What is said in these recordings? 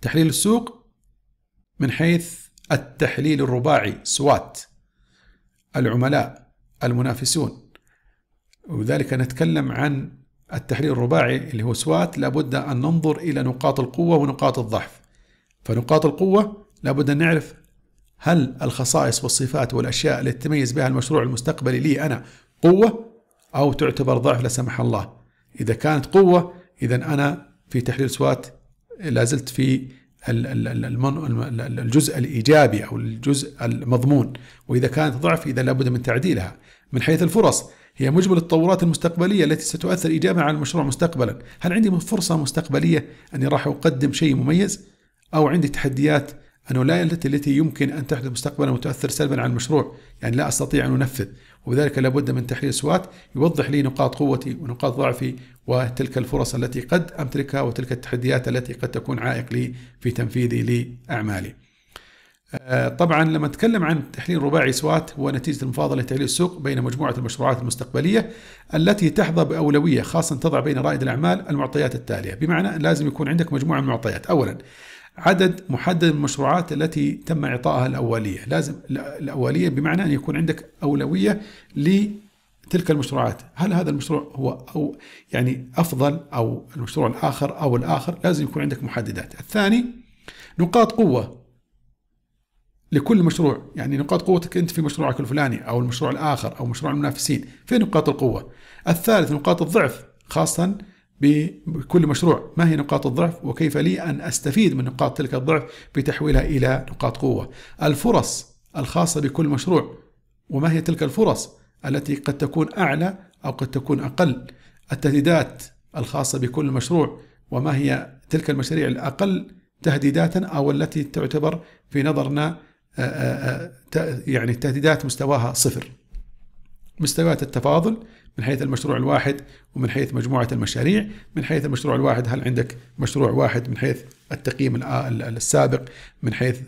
تحليل السوق من حيث التحليل الرباعي سوات العملاء المنافسون وذلك نتكلم عن التحليل الرباعي اللي هو سوات لابد أن ننظر إلى نقاط القوة ونقاط الضعف فنقاط القوة لابد أن نعرف هل الخصائص والصفات والأشياء اللي تميز بها المشروع المستقبلي لي أنا قوة أو تعتبر ضعف لا سمح الله إذا كانت قوة إذا أنا في تحليل سوات لازلت في الجزء الايجابي او الجزء المضمون واذا كانت ضعف اذا لابد من تعديلها من حيث الفرص هي مجمل التطورات المستقبليه التي ستؤثر ايجابا على المشروع مستقبلا هل عندي فرصه مستقبليه اني راح اقدم شيء مميز او عندي تحديات أنه لا التي يمكن أن تحدث مستقبلا وتؤثر سلبا على المشروع يعني لا أستطيع أن أنفذ وبذلك لابد من تحليل سوات يوضح لي نقاط قوتي ونقاط ضعفي وتلك الفرص التي قد أمتلكها وتلك التحديات التي قد تكون عائق لي في تنفيذي لأعمالي آه، طبعا لما نتكلم عن تحليل رباعي سوات هو نتيجة المفاضلة لتحليل السوق بين مجموعة المشروعات المستقبلية التي تحظى بأولوية خاصة تضع بين رائد الأعمال المعطيات التالية بمعنى لازم يكون عندك مجموعة من المعطيات أولا عدد محدد من المشروعات التي تم إعطائها الأولية لازم الأولية بمعنى أن يكون عندك أولوية لتلك المشروعات هل هذا المشروع هو أو يعني أفضل أو المشروع الآخر أو الآخر لازم يكون عندك محددات الثاني نقاط قوة لكل مشروع يعني نقاط قوتك أنت في مشروعك الفلاني أو المشروع الآخر أو مشروع المنافسين فين نقاط القوة الثالث نقاط الضعف خاصة بكل مشروع ما هي نقاط الضعف وكيف لي أن أستفيد من نقاط تلك الضعف بتحويلها إلى نقاط قوة الفرص الخاصة بكل مشروع وما هي تلك الفرص التي قد تكون أعلى أو قد تكون أقل التهديدات الخاصة بكل مشروع وما هي تلك المشاريع الأقل تهديداتا أو التي تعتبر في نظرنا آه، آه، آه، يعني التهديدات مستواها صفر مستويات التفاضل من حيث المشروع الواحد ومن حيث مجموعة المشاريع من حيث المشروع الواحد هل عندك مشروع واحد من حيث التقييم السابق من حيث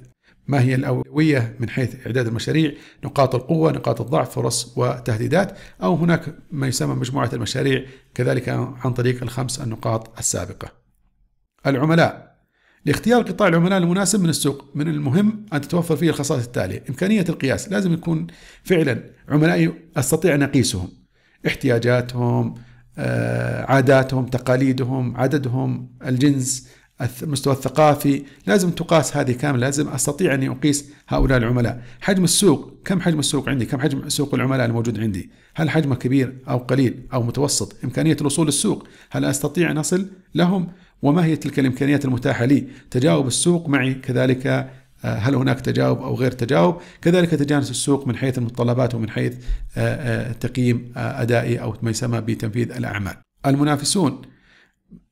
ما هي الأولوية من حيث إعداد المشاريع نقاط القوة نقاط الضعف فرص وتهديدات أو هناك ما يسمى مجموعة المشاريع كذلك عن طريق الخمس النقاط السابقة العملاء لاختيار قطاع العملاء المناسب من السوق من المهم أن تتوفر فيه الخصائص التالية إمكانية القياس لازم يكون فعلا عملائي أستطيع أن أقيسهم احتياجاتهم آه، عاداتهم تقاليدهم عددهم الجنس المستوى الثقافي لازم تقاس هذه كاملة لازم أستطيع أني أقيس هؤلاء العملاء حجم السوق كم حجم السوق عندي كم حجم سوق العملاء الموجود عندي هل حجمه كبير أو قليل أو متوسط إمكانية الوصول للسوق هل أستطيع أن أصل لهم وما هي تلك الامكانيات المتاحه لي؟ تجاوب السوق معي كذلك آه، هل هناك تجاوب او غير تجاوب؟ كذلك تجانس السوق من حيث المتطلبات ومن حيث آه، آه، تقييم ادائي او ما يسمى بتنفيذ الاعمال. المنافسون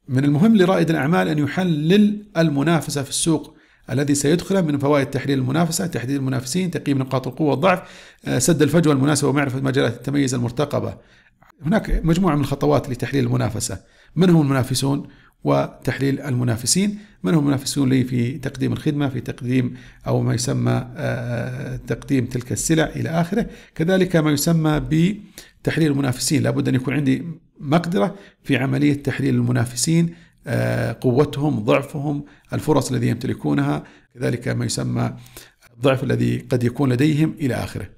من المهم لرائد الاعمال ان يحلل المنافسه في السوق الذي سيدخله من فوائد تحليل المنافسه، تحديد المنافسين، تقييم نقاط القوه والضعف، سد الفجوه المناسبه ومعرفه مجالات التميز المرتقبه. هناك مجموعه من الخطوات لتحليل المنافسه، من هم المنافسون؟ وتحليل المنافسين من هم المنافسون لي في تقديم الخدمة في تقديم أو ما يسمى آه، تقديم تلك السلع إلى آخره كذلك ما يسمى بتحليل المنافسين لابد أن يكون عندي مقدرة في عملية تحليل المنافسين آه، قوتهم ضعفهم الفرص الذي يمتلكونها كذلك ما يسمى الضعف الذي قد يكون لديهم إلى آخره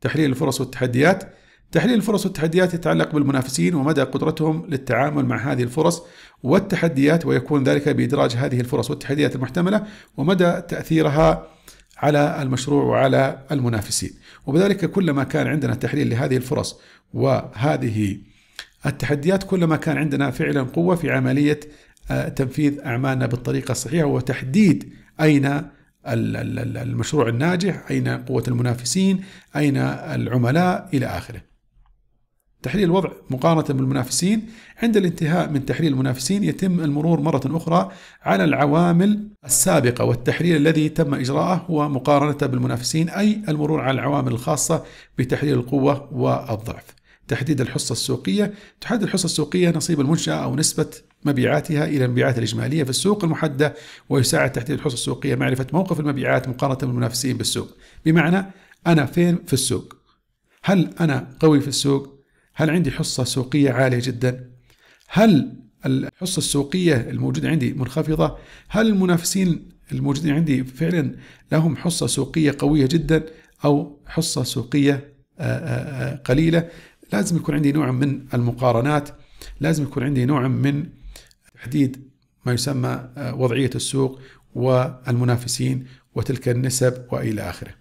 تحليل الفرص والتحديات تحليل الفرص والتحديات يتعلق بالمنافسين ومدى قدرتهم للتعامل مع هذه الفرص والتحديات ويكون ذلك بإدراج هذه الفرص والتحديات المحتملة ومدى تأثيرها على المشروع وعلى المنافسين وبذلك كلما كان عندنا تحليل لهذه الفرص وهذه التحديات كلما كان عندنا فعلا قوة في عملية آه، تنفيذ أعمالنا بالطريقة الصحيحة وتحديد أين المشروع الناجح أين قوة المنافسين أين العملاء إلى آخره تحليل الوضع مقارنة بالمنافسين عند الانتهاء من تحليل المنافسين يتم المرور مرة أخرى على العوامل السابقة والتحليل الذي تم إجراءه هو مقارنة بالمنافسين أي المرور على العوامل الخاصة بتحليل القوة والضعف تحديد الحصة السوقية تحدد الحصة السوقية نصيب المنشأة أو نسبة مبيعاتها إلى المبيعات الإجمالية في السوق المحددة ويساعد تحديد الحصة السوقية معرفة موقف المبيعات مقارنة بالمنافسين بالسوق بمعنى أنا فين في السوق هل أنا قوي في السوق هل عندي حصة سوقية عالية جدا؟ هل الحصة السوقية الموجودة عندي منخفضة؟ هل المنافسين الموجودين عندي فعلا لهم حصة سوقية قوية جدا أو حصة سوقية آه، آه، آه، قليلة؟ لازم يكون عندي نوع من المقارنات لازم يكون عندي نوع من تحديد ما يسمى وضعية السوق والمنافسين وتلك النسب والى اخره.